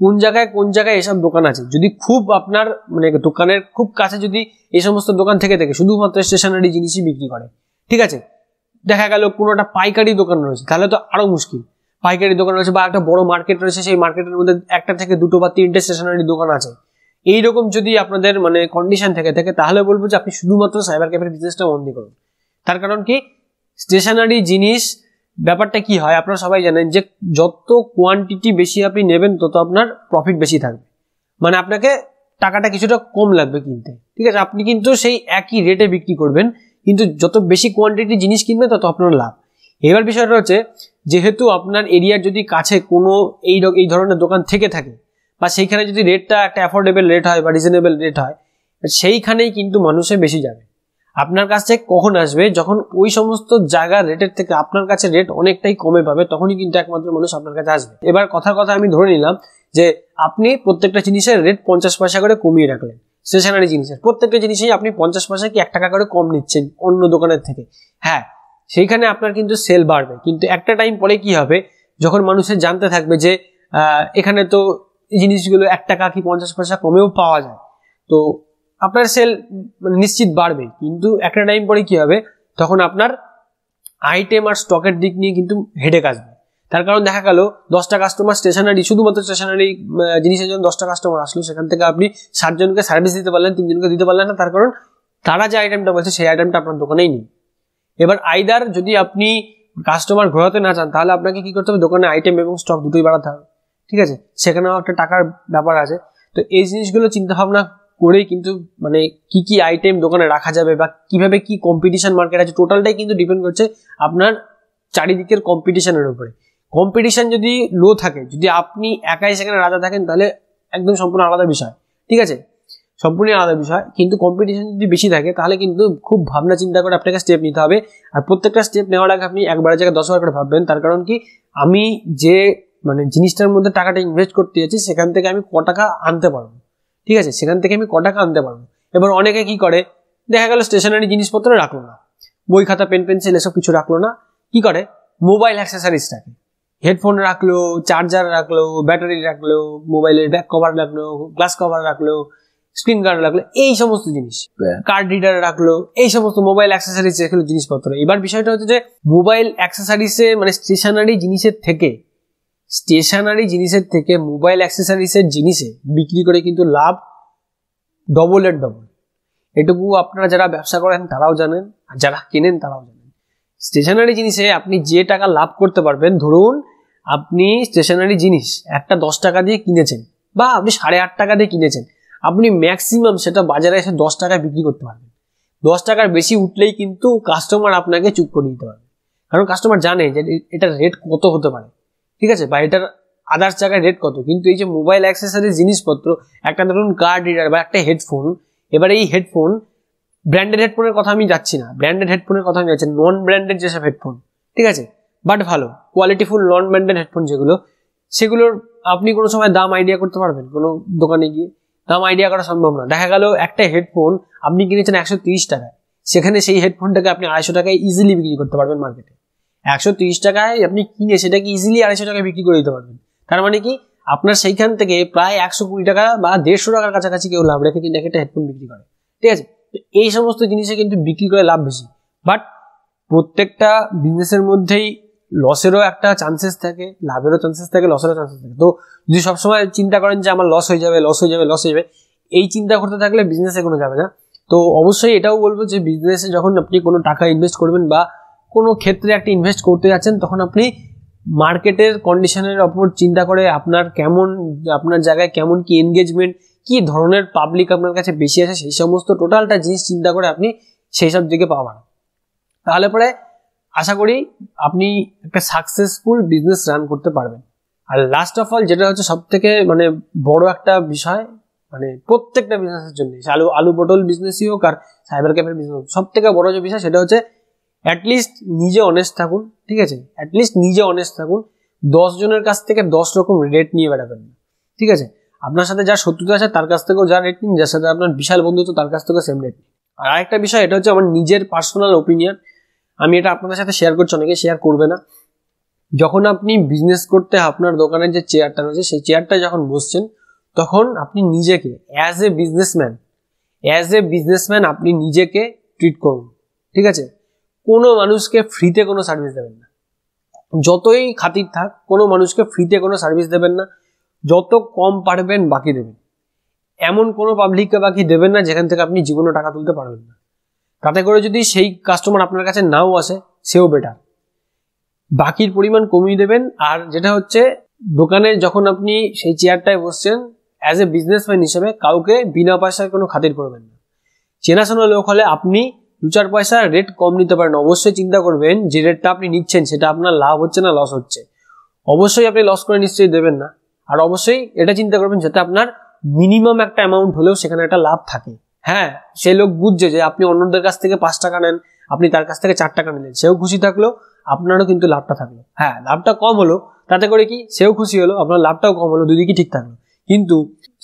কোন জায়গায় কোন জায়গায় এসব দোকান আছে যদি খুব আপনার মানে দোকানের খুব কাছে যদি এই সমস্ত দোকান থেকে থাকে শুধুমাত্র স্টেশনারি জিনিসই বিক্রি করে ঠিক আছে দেখা গেল একটা পাইকারি দোকান রয়েছে তাহলে তো আরও মুশকিল পাইকারি দোকান রয়েছে বা একটা বড় মার্কেট রয়েছে সেই মার্কেটের মধ্যে একটা থেকে দুটো বা তিনটে স্টেশনারি দোকান আছে এইরকম যদি আপনাদের মানে কন্ডিশন থেকে থাকে তাহলে বলবো যে আপনি শুধুমাত্র সাইবার ক্যাফের বিজনেসটা বন্দি করুন তার কারণ কি স্টেশনারি জিনিস ব্যাপারটা কি হয় আপনারা সবাই জানেন যে যত কোয়ান্টিটি বেশি আপনি নেবেন তত আপনার প্রফিট বেশি থাকবে মানে আপনাকে টাকাটা কিছুটা কম লাগবে কিনতে ঠিক আছে আপনি কিন্তু সেই একই রেটে বিক্রি করবেন কিন্তু যত বেশি কোয়ান্টিটি জিনিস কিনবেন তত আপনার লাভ এবার বিষয়টা হচ্ছে যেহেতু আপনার এরিয়ার যদি কাছে কোনো এই এই ধরনের দোকান থেকে থাকে বা সেইখানে যদি রেটটা একটা অ্যাফোর্ডেবল রেট হয় বা রিজনেবল রেট হয় সেইখানেই কিন্তু মানুষে বেশি যাবে আপনার কাছে কখন আসবে যখন ওই সমস্ত জায়গার রেটের থেকে আপনার কাছে রেট অনেকটাই কমে পাবে তখনই কিন্তু একমাত্র মানুষ আপনার কাছে আসবে এবার কথার কথা আমি ধরে নিলাম যে আপনি প্রত্যেকটা জিনিসের রেট পঞ্চাশ পয়সা করে কমিয়ে রাখলেন স্টেশনারি জিনিসের প্রত্যেকটা জিনিসেই আপনি পঞ্চাশ পয়সা কি এক টাকা করে কম নিচ্ছেন অন্য দোকানের থেকে হ্যাঁ সেইখানে আপনার কিন্তু সেল বাড়বে কিন্তু একটা টাইম পরে কি হবে যখন মানুষের জানতে থাকবে যে এখানে তো জিনিসগুলো এক টাকা কি পঞ্চাশ পয়সা কমেও পাওয়া যায় তো আপনার সেল নিশ্চিত বাড়বে কিন্তু একটা টাইম পরে কি হবে তখন আপনার আইটেম আর স্টকের দিক নিয়ে কিন্তু হেডেক আসবে তার কারণ দেখা গেল দশটা কাস্টমার স্টেশনারি শুধুমাত্র স্টেশনারি জিনিসের জন্য দশটা কাস্টমার আসলো সেখান থেকে আপনি সাতজনকে সার্ভিস দিতে পারলেন তিনজনকে দিতে পারলেন না তার কারণ তারা যে আইটেমটা বলছে সেই আইটেমটা আপনার দোকানেই নেই এবার আইদার যদি আপনি কাস্টমার ঘোরাতে না চান তাহলে আপনাকে কি করতে হবে দোকানে আইটেম এবং স্টক দুটোই বাড়াতে হবে ঠিক আছে সেখানেও একটা টাকার ব্যাপার আছে তো এই জিনিসগুলো চিন্তাভাবনা করেই কিন্তু মানে কি কি আইটেম দোকানে রাখা যাবে বা কিভাবে কি কম্পিটিশন মার্কেট আছে টোটালটাই কিন্তু ডিপেন্ড করছে আপনার চারিদিকের কম্পিটিশনের উপরে কম্পিটিশন যদি লো থাকে যদি আপনি একাই সেখানে রাজা থাকেন তাহলে একদম সম্পূর্ণ আলাদা বিষয় ঠিক আছে সম্পূর্ণ আলাদা বিষয় কিন্তু কম্পিটিশন যদি বেশি থাকে তাহলে কিন্তু খুব ভাবনা চিন্তা করে আপনাকে স্টেপ নিতে হবে আর প্রত্যেকটা স্টেপ নেওয়ার আগে আপনি একবার জায়গায় দশবার করে ভাববেন তার কারণ কি আমি যে মানে জিনিসটার মধ্যে টাকাটা ইনভেস্ট করতে যাচ্ছি সেখান থেকে আমি ক টাকা আনতে পারবো ঠিক আছে সেখান থেকে আমি ক টাকা আনতে পারবো এবার অনেকে কি করে দেখা গেল স্টেশনারি জিনিসপত্র রাখলো না বই খাতা পেন পেন্সিল এসব কিছু রাখলো না কি করে মোবাইল অ্যাক্সেসারিজ রাখে হেডফোন রাখলো চার্জার রাখলো ব্যাটারি রাখলো মোবাইলের ব্যাক কভার রাখলো গ্লাস কভার রাখলো স্ক্রিন গার্ড রাখলো এই সমস্ত জিনিস কার্ড হ্যাঁ। রিডার রাখলো এই সমস্ত মোবাইল অ্যাক্সেসারিজ রাখলো জিনিসপত্র এবার বিষয়টা হচ্ছে যে মোবাইল অ্যাক্সেসারিজে মানে স্টেশনারি জিনিসের থেকে স্টেশনারি জিনিসের থেকে মোবাইল অ্যাক্সেসারিসের জিনিসে বিক্রি করে কিন্তু লাভ ডবল এর ডবল এটুকু আপনারা যারা ব্যবসা করেন তারাও জানেন আর যারা কেনেন তারাও জানেন স্টেশনারি জিনিসে আপনি যে টাকা লাভ করতে পারবেন ধরুন আপনি স্টেশনারি জিনিস একটা দশ টাকা দিয়ে কিনেছেন বা আপনি সাড়ে আট টাকা দিয়ে কিনেছেন আপনি ম্যাক্সিমাম সেটা বাজারে এসে দশ টাকায় বিক্রি করতে পারবেন দশ টাকার বেশি উঠলেই কিন্তু কাস্টমার আপনাকে চুপ করে দিতে পারবে কারণ কাস্টমার জানে যে এটা রেট কত হতে পারে ঠিক আছে বা এটার আদার্স জায়গায় রেট কত কিন্তু এই যে মোবাইল অ্যাক্সেসারি জিনিসপত্র একটা ধরুন কার্ড রিডার বা একটা হেডফোন এবার এই হেডফোন ব্র্যান্ডেড হেডফোনের কথা আমি যাচ্ছি না ব্র্যান্ডেড হেডফোনের কথা আমি যাচ্ছি নন ব্র্যান্ডেড যেসব হেডফোন ঠিক আছে বাট ভালো কোয়ালিটিফুল নন ব্র্যান্ডেড হেডফোন যেগুলো সেগুলোর আপনি কোনো সময় দাম আইডিয়া করতে পারবেন কোনো দোকানে গিয়ে দাম আইডিয়া করা সম্ভব না দেখা গেল একটা হেডফোন আপনি কিনেছেন একশো তিরিশ টাকায় সেখানে সেই হেডফোনটাকে আপনি আড়াইশো টাকায় ইজিলি বিক্রি করতে পারবেন মার্কেটে একশো তিরিশ টাকায় আপনি কিনে সেটাকে ইজিলি আড়াইশো টাকায় বিক্রি করে দিতে পারবেন তার মানে কি আপনার সেইখান থেকে প্রায় একশো কুড়ি টাকা বা দেড়শো টাকার কাছাকাছি কেউ লাভ রেখে কিন্তু একটা হেডফোন বিক্রি করে ঠিক আছে তো এই সমস্ত জিনিসে কিন্তু বিক্রি করে লাভ বেশি বাট প্রত্যেকটা বিজনেসের মধ্যেই লসেরও একটা চান্সেস থাকে লাভেরও চান্সেস থাকে লসেরও চান্সেস থাকে তো যদি সবসময় চিন্তা করেন যে আমার লস হয়ে যাবে লস হয়ে যাবে লস হয়ে যাবে এই চিন্তা করতে থাকলে বিজনেসে কোনো যাবে না তো অবশ্যই এটাও বলবো যে বিজনেসে যখন আপনি কোনো টাকা ইনভেস্ট করবেন বা কোনো ক্ষেত্রে একটা ইনভেস্ট করতে যাচ্ছেন তখন আপনি মার্কেটের কন্ডিশনের ওপর চিন্তা করে আপনার কেমন আপনার জায়গায় কেমন কি এনগেজমেন্ট কি ধরনের পাবলিক আপনার কাছে বেশি আছে সেই সমস্ত টোটালটা জিনিস চিন্তা করে আপনি সেই সব দিকে পাওয়ান তাহলে পরে আশা করি আপনি একটা সাকসেসফুল বিজনেস রান করতে পারবেন আর লাস্ট অফ অল যেটা হচ্ছে সব থেকে মানে বড় একটা বিষয় মানে প্রত্যেকটা বিজনেসের জন্য আলু আলু পটল বিজনেসই হোক আর সাইবার ক্যাফের বিজনেস হোক সব থেকে বড় যে বিষয় সেটা হচ্ছে অ্যাটলিস্ট নিজে অনেস্ট থাকুন ঠিক আছে অ্যাটলিস্ট নিজে অনেস্ট থাকুন দশ জনের কাছ থেকে দশ রকম রেট নিয়ে বেড়াবেন না ঠিক আছে আপনার সাথে যার শত্রুতা আছে তার কাছ থেকেও যা রেট নিন যার সাথে আপনার বিশাল বন্ধুত্ব তার কাছ থেকেও সেম রেট নিন আর আরেকটা বিষয় এটা হচ্ছে আমার নিজের পার্সোনাল ওপিনিয়ন আমি এটা আপনাদের সাথে শেয়ার করছি অনেকে শেয়ার করবে না যখন আপনি বিজনেস করতে আপনার দোকানের যে চেয়ারটা রয়েছে সেই চেয়ারটা যখন বসছেন তখন আপনি নিজেকে as a businessman as a businessman আপনি নিজেকে ট্রিট করুন ঠিক আছে কোনো মানুষকে ফ্রিতে কোনো সার্ভিস দেবেন না যতই খাতির থাক কোনো মানুষকে ফ্রিতে কোনো সার্ভিস দেবেন না যত কম পারবেন বাকি দেবেন এমন কোনো পাবলিককে বাকি দেবেন না যেখান থেকে আপনি জীবনে টাকা তুলতে পারবেন না তাতে করে যদি সেই কাস্টমার আপনার কাছে নাও আসে সেও বেটার বাকির পরিমাণ কমিয়ে দেবেন আর যেটা হচ্ছে দোকানে যখন আপনি সেই চেয়ারটায় বসছেন অ্যাজ এ বিজনেসম্যান হিসেবে কাউকে বিনা পয়সার কোনো খাতির করবেন না চেনাশোনা লোক হলে আপনি দু চার পয়সা রেট কম নিতে পারেন অবশ্যই চিন্তা করবেন যে রেটটা আপনি নিচ্ছেন সেটা আপনার লাভ হচ্ছে না লস হচ্ছে অবশ্যই আপনি লস করে নিশ্চয়ই দেবেন না আর অবশ্যই এটা চিন্তা করবেন যাতে আপনার মিনিমাম একটা অ্যামাউন্ট হলেও সেখানে একটা লাভ থাকে হ্যাঁ সেই লোক বুঝছে যে আপনি অন্যদের কাছ থেকে পাঁচ টাকা নেন আপনি তার কাছ থেকে চার টাকা নিলেন সেও খুশি থাকলো আপনারও কিন্তু লাভটা থাকলো হ্যাঁ লাভটা কম হলো তাতে করে কি সেও খুশি হলো আপনার লাভটাও কম হলো দুদিকেই ঠিক থাকলো কিন্তু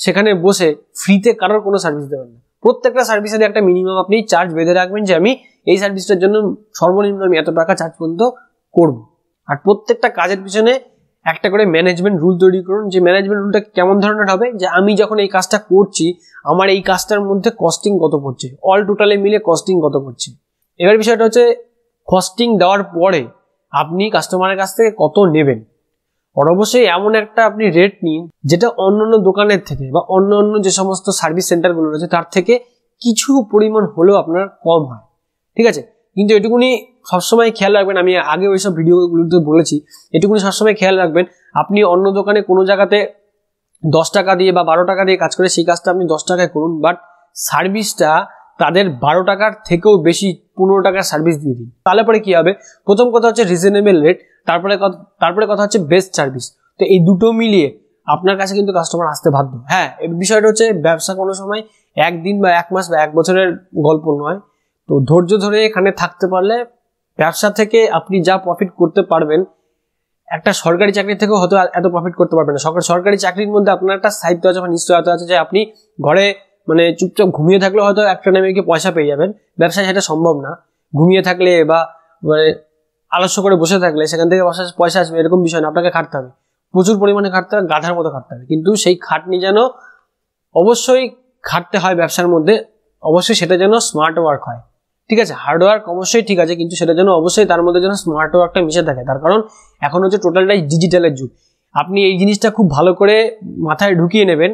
সেখানে বসে ফ্রিতে কারোর কোনো সার্ভিস দেবেন না প্রত্যেকটা সার্ভিসের একটা মিনিমাম আপনি চার্জ বেঁধে রাখবেন যে আমি এই সার্ভিসটার জন্য সর্বনিম্ন আমি এত টাকা চার্জ পর্যন্ত করব আর প্রত্যেকটা কাজের পিছনে একটা করে ম্যানেজমেন্ট রুল তৈরি করুন যে ম্যানেজমেন্ট রুলটা কেমন ধরনের হবে যে আমি যখন এই কাজটা করছি আমার এই কাজটার মধ্যে কস্টিং কত পড়ছে অল টোটালে মিলে কস্টিং কত পড়ছে এবার বিষয়টা হচ্ছে কস্টিং দেওয়ার পরে আপনি কাস্টমারের কাছ থেকে কত নেবেন আর অবশ্যই এমন একটা আপনি রেট নিন যেটা অন্য অন্য দোকানের থেকে বা অন্য অন্য যে সমস্ত সার্ভিস সেন্টারগুলো রয়েছে তার থেকে কিছু পরিমাণ হলেও আপনার কম হয় ঠিক আছে কিন্তু এটুকুনি সবসময় খেয়াল রাখবেন আমি আগে ওইসব ভিডিওগুলোতে বলেছি এটুকুনি সবসময় খেয়াল রাখবেন আপনি অন্য দোকানে কোনো জায়গাতে দশ টাকা দিয়ে বা বারো টাকা দিয়ে কাজ করে সেই কাজটা আপনি দশ টাকায় করুন বাট সার্ভিসটা তাদের বারো টাকার থেকেও বেশি পনেরো টাকার সার্ভিস দিয়ে দিন তাহলে পরে কী হবে প্রথম কথা হচ্ছে রিজনেবল রেট তারপরে তারপরে কথা হচ্ছে বেস্ট সার্ভিস তো এই দুটো মিলিয়ে আপনার কাছে কিন্তু কাস্টমার আসতে বাধ্য হ্যাঁ বিষয়টা হচ্ছে ব্যবসা কোনো সময় একদিন বা এক মাস বা এক বছরের গল্প নয় তো ধৈর্য ধরে এখানে থাকতে পারলে ব্যবসা থেকে আপনি যা প্রফিট করতে পারবেন একটা সরকারি চাকরি থেকেও হয়তো এত প্রফিট করতে পারবেন না সরকারি চাকরির মধ্যে আপনার একটা সাহিত্য আছে বা নিশ্চয়তা আছে যে আপনি ঘরে মানে চুপচাপ ঘুমিয়ে থাকলে হয়তো একটা নামে গিয়ে পয়সা পেয়ে যাবেন ব্যবসায় সেটা সম্ভব না ঘুমিয়ে থাকলে বা মানে আলস্য করে বসে থাকলে সেখান থেকে পয়সা আসবে এরকম বিষয় না আপনাকে খাটতে হবে প্রচুর পরিমাণে খাটতে হবে গাধার মতো খাটতে হবে কিন্তু সেই খাটনি যেন অবশ্যই খাটতে হয় ব্যবসার মধ্যে অবশ্যই সেটা যেন স্মার্ট ওয়ার্ক হয় ঠিক আছে হার্ডওয়ার্ক অবশ্যই ঠিক আছে কিন্তু সেটা যেন অবশ্যই তার মধ্যে যেন স্মার্ট ওয়ার্কটা মিশে থাকে তার কারণ এখন হচ্ছে টোটালটাই ডিজিটালের যুগ আপনি এই জিনিসটা খুব ভালো করে মাথায় ঢুকিয়ে নেবেন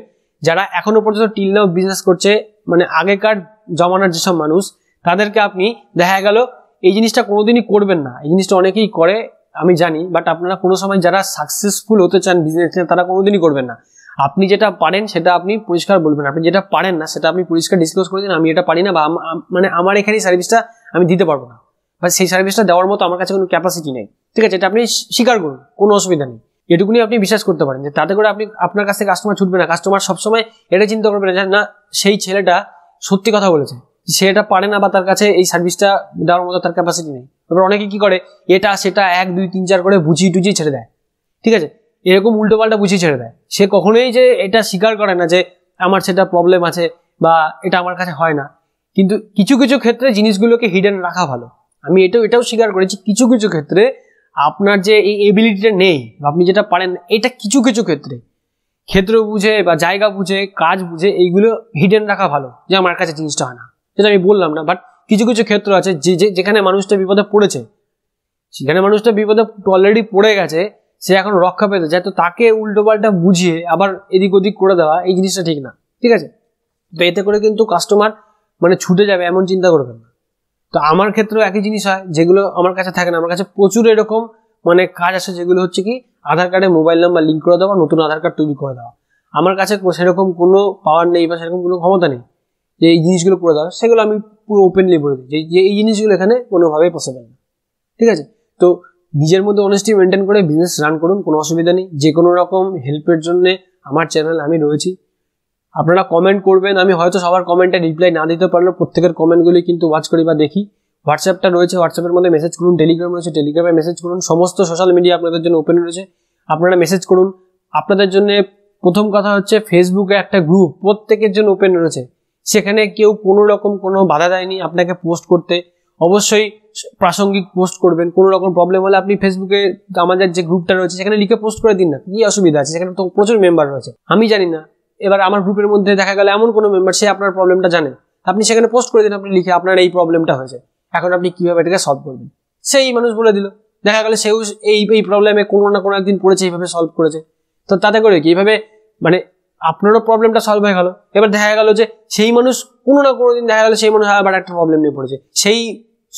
যারা এখনো পর্যন্ত টিল নাও বিজনেস করছে মানে আগেকার জমানার যেসব মানুষ তাদেরকে আপনি দেখা গেল এই জিনিসটা কোনোদিনই করবেন না এই জিনিসটা অনেকেই করে আমি জানি বাট আপনারা কোনো সময় যারা সাকসেসফুল হতে চান বিজনেস তারা কোনোদিনই করবেন না আপনি যেটা পারেন সেটা আপনি পরিষ্কার বলবেন আপনি যেটা পারেন না সেটা আপনি পরিষ্কার ডিসক্লোজ করে দিন আমি এটা পারি না বা মানে আমার এখানে সার্ভিসটা আমি দিতে পারবো না বা সেই সার্ভিসটা দেওয়ার মতো আমার কাছে কোনো ক্যাপাসিটি নেই ঠিক আছে এটা আপনি স্বীকার করুন কোনো অসুবিধা নেই এটুকুনি আপনি বিশ্বাস করতে পারেন যে তাতে করে আপনি আপনার কাছে কাস্টমার ছুটবে না কাস্টমার সবসময় এটা চিন্তা করবে না যে না সেই ছেলেটা সত্যি কথা বলেছে সে এটা পারে না বা তার কাছে এই সার্ভিসটা দেওয়ার মতো তার ক্যাপাসিটি নেই তারপর অনেকে কি করে এটা সেটা এক দুই তিন চার করে বুঝিয়ে টুজিয়ে ছেড়ে দেয় ঠিক আছে এরকম উল্টোপাল্টা বুঝিয়ে ছেড়ে দেয় সে কখনোই যে এটা স্বীকার করে না যে আমার সেটা প্রবলেম আছে বা এটা আমার কাছে হয় না কিন্তু কিছু কিছু ক্ষেত্রে জিনিসগুলোকে হিডেন রাখা ভালো আমি এটাও এটাও স্বীকার করেছি কিছু কিছু ক্ষেত্রে আপনার যে এই এবিলিটিটা নেই আপনি যেটা পারেন এটা কিছু কিছু ক্ষেত্রে ক্ষেত্র বুঝে বা জায়গা বুঝে কাজ বুঝে এইগুলো হিডেন রাখা ভালো যে আমার কাছে জিনিসটা হয় না যেটা আমি বললাম না বাট কিছু কিছু ক্ষেত্র আছে যে যেখানে মানুষটা বিপদে পড়েছে সেখানে মানুষটা বিপদে অলরেডি পড়ে গেছে সে এখন রক্ষা পেতে যায় তো তাকে উল্টোপাল্টা বুঝিয়ে আবার এদিক ওদিক করে দেওয়া এই জিনিসটা ঠিক না ঠিক আছে তো এতে করে কিন্তু কাস্টমার মানে ছুটে যাবে এমন চিন্তা করবেন না তো আমার ক্ষেত্রেও একই জিনিস হয় যেগুলো আমার কাছে থাকে না আমার কাছে প্রচুর এরকম মানে কাজ আছে যেগুলো হচ্ছে কি আধার কার্ডে মোবাইল নাম্বার লিঙ্ক করে দেওয়া নতুন আধার কার্ড তৈরি করে দেওয়া আমার কাছে সেরকম কোনো পাওয়ার নেই বা সেরকম কোনো ক্ষমতা নেই যে এই জিনিসগুলো করে দেওয়া সেগুলো আমি পুরো ওপেনলি বলে দিই যে এই জিনিসগুলো এখানে কোনোভাবেই পসিবল না ঠিক আছে তো নিজের মধ্যে অনেস্টি মেনটেন করে বিজনেস রান করুন কোনো অসুবিধা নেই যে কোনো রকম হেল্পের জন্য আমার চ্যানেল আমি রয়েছি আপনারা কমেন্ট করবেন আমি হয়তো সবার কমেন্টে রিপ্লাই না দিতে পারলেও প্রত্যেকের কমেন্টগুলি কিন্তু ওয়াচ করি বা দেখি হোয়াটসঅ্যাপটা রয়েছে হোয়াটসঅ্যাপের মধ্যে মেসেজ করুন টেলিগ্রাম রয়েছে টেলিগ্রামে মেসেজ করুন সমস্ত সোশ্যাল মিডিয়া আপনাদের জন্য ওপেন রয়েছে আপনারা মেসেজ করুন আপনাদের জন্য প্রথম কথা হচ্ছে ফেসবুকে একটা গ্রুপ প্রত্যেকের জন্য ওপেন রয়েছে সেখানে কেউ কোনো রকম কোনো বাধা দেয়নি আপনাকে পোস্ট করতে অবশ্যই প্রাসঙ্গিক পোস্ট করবেন কোনো রকম প্রবলেম হলে আপনি ফেসবুকে আমাদের যে গ্রুপটা রয়েছে সেখানে লিখে পোস্ট করে দিন না কি অসুবিধা আছে সেখানে তো প্রচুর মেম্বার রয়েছে আমি জানি না এবার আমার গ্রুপের মধ্যে দেখা গেল এমন কোনো মেম্বার সে আপনার প্রবলেমটা জানে আপনি সেখানে পোস্ট করে দিন আপনি লিখে আপনার এই প্রবলেমটা হয়েছে এখন আপনি কীভাবে এটাকে সলভ করবেন সেই মানুষ বলে দিল দেখা গেল সেও এই এই প্রবলেমে কোনো না কোনো একদিন পড়েছে এইভাবে সলভ করেছে তো তাতে করে কি এইভাবে মানে আপনারও প্রবলেমটা সলভ হয়ে গেল এবার দেখা গেল যে সেই মানুষ কোনো না কোনো দিন দেখা গেল সেই মানুষ আবার একটা প্রবলেম নিয়ে পড়েছে সেই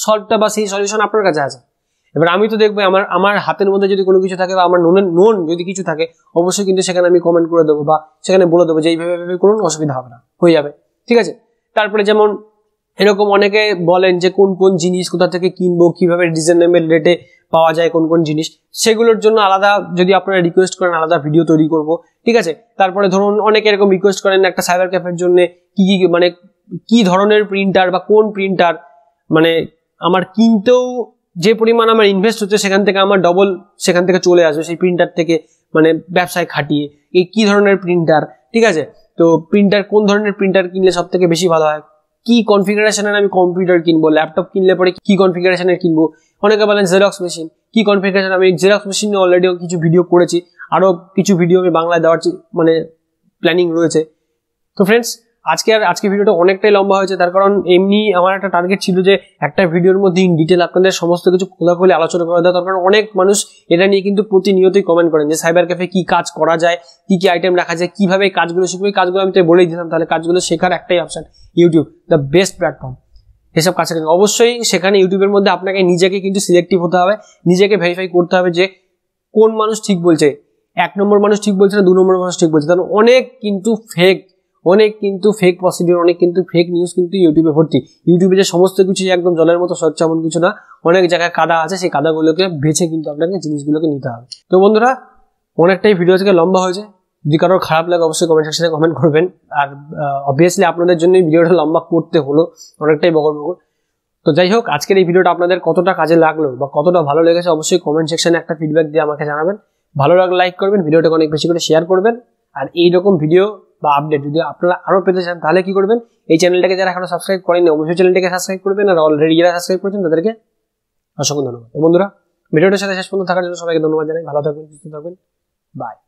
সলভটা বা সেই সলিউশন আপনার কাছে আছে এবার আমি তো দেখবো আমার আমার হাতের মধ্যে যদি কোনো কিছু থাকে বা আমার নুনের নুন যদি কিছু থাকে অবশ্যই কিন্তু সেখানে আমি কমেন্ট করে দেবো বা সেখানে বলে দেবো যে এইভাবে এইভাবে করুন অসুবিধা হবে না হয়ে যাবে ঠিক আছে তারপরে যেমন এরকম অনেকে বলেন যে কোন কোন জিনিস কোথা থেকে কিনবো কিভাবে রিজনেবল রেটে পাওয়া যায় কোন কোন জিনিস সেগুলোর জন্য আলাদা যদি আপনারা রিকোয়েস্ট করেন আলাদা ভিডিও তৈরি করব ঠিক আছে তারপরে ধরুন অনেকে এরকম রিকোয়েস্ট করেন একটা সাইবার ক্যাফের জন্য কি কি মানে কি ধরনের প্রিন্টার বা কোন প্রিন্টার মানে আমার কিনতেও যে পরিমাণ আমার ইনভেস্ট হচ্ছে সেখান থেকে আমার ডবল সেখান থেকে চলে আসবে সেই প্রিন্টার থেকে মানে ব্যবসায় খাটিয়ে এই কী ধরনের প্রিন্টার ঠিক আছে তো প্রিন্টার কোন ধরনের প্রিন্টার কিনলে সব থেকে বেশি ভালো হয় কি কনফিগারেশনের আমি কম্পিউটার কিনবো ল্যাপটপ কিনলে পরে কি কনফিগারেশনের কিনবো অনেকে বলেন জেরক্স মেশিন কি কনফিগারেশন আমি জেরক্স মেশিন নিয়ে অলরেডি কিছু ভিডিও করেছি আরও কিছু ভিডিও আমি বাংলায় দেওয়ার মানে প্ল্যানিং রয়েছে তো ফ্রেন্ডস আজকে আর আজকে ভিডিওটা অনেকটাই লম্বা হয়েছে তার কারণ এমনি আমার একটা টার্গেট ছিল যে একটা ভিডিওর মধ্যে ইন ডিটেল আপনাদের সমস্ত কিছু খোলাখুলি আলোচনা করে দেওয়া তার কারণ অনেক মানুষ এটা নিয়ে কিন্তু প্রতিনিয়তই কমেন্ট করেন যে সাইবার ক্যাফে কি কাজ করা যায় কি কি আইটেম রাখা যায় কিভাবে কাজগুলো শিখবে কাজগুলো আমি তো বলেই দিতাম তাহলে কাজগুলো শেখার একটাই option YouTube the best platform এসব কাছে অবশ্যই সেখানে ইউটিউবের মধ্যে আপনাকে নিজেকে কিন্তু সিলেক্টিভ হতে হবে নিজেকে ভেরিফাই করতে হবে যে কোন মানুষ ঠিক বলছে এক নম্বর মানুষ ঠিক বলছে না দু নম্বর মানুষ ঠিক বলছে কারণ অনেক কিন্তু ফেক অনেক কিন্তু ফেক প্রসিডিউর অনেক কিন্তু ফেক নিউজ কিন্তু ইউটিউবে ভর্তি ইউটিউবে যে সমস্ত কিছু একদম জলের মতো স্বচ্ছ এমন কিছু না অনেক জায়গায় কাদা আছে সেই কাদাগুলোকে বেছে কিন্তু আপনাকে জিনিসগুলোকে নিতে হবে তো বন্ধুরা অনেকটাই ভিডিও আজকে লম্বা হয়েছে যদি কারোর খারাপ লাগে অবশ্যই কমেন্ট সেকশনে কমেন্ট করবেন আর অবভিয়াসলি আপনাদের জন্যই ভিডিওটা লম্বা করতে হলো অনেকটাই বগর বগর তো যাই হোক আজকের এই ভিডিওটা আপনাদের কতটা কাজে লাগলো বা কতটা ভালো লেগেছে অবশ্যই কমেন্ট সেকশনে একটা ফিডব্যাক দিয়ে আমাকে জানাবেন ভালো লাগলে লাইক করবেন ভিডিওটাকে অনেক বেশি করে শেয়ার করবেন আর এইরকম ভিডিও বা আপডেট যদি আপনারা আরও পেতে চান তাহলে কি করবেন এই চ্যানেলটাকে যারা এখনও সাবস্ক্রাইব করেনি অবশ্যই চ্যানেলটাকে সাবস্ক্রাইব করবেন আর অলরেডি যারা সাবস্ক্রাইব করেছেন তাদেরকে অসংখ্য ধন্যবাদ বন্ধুরা ভিডিওটার সাথে শেষ পর্যন্ত থাকার জন্য সবাইকে ধন্যবাদ জানাই ভালো থাকবেন সুস্থ থাকবেন বাই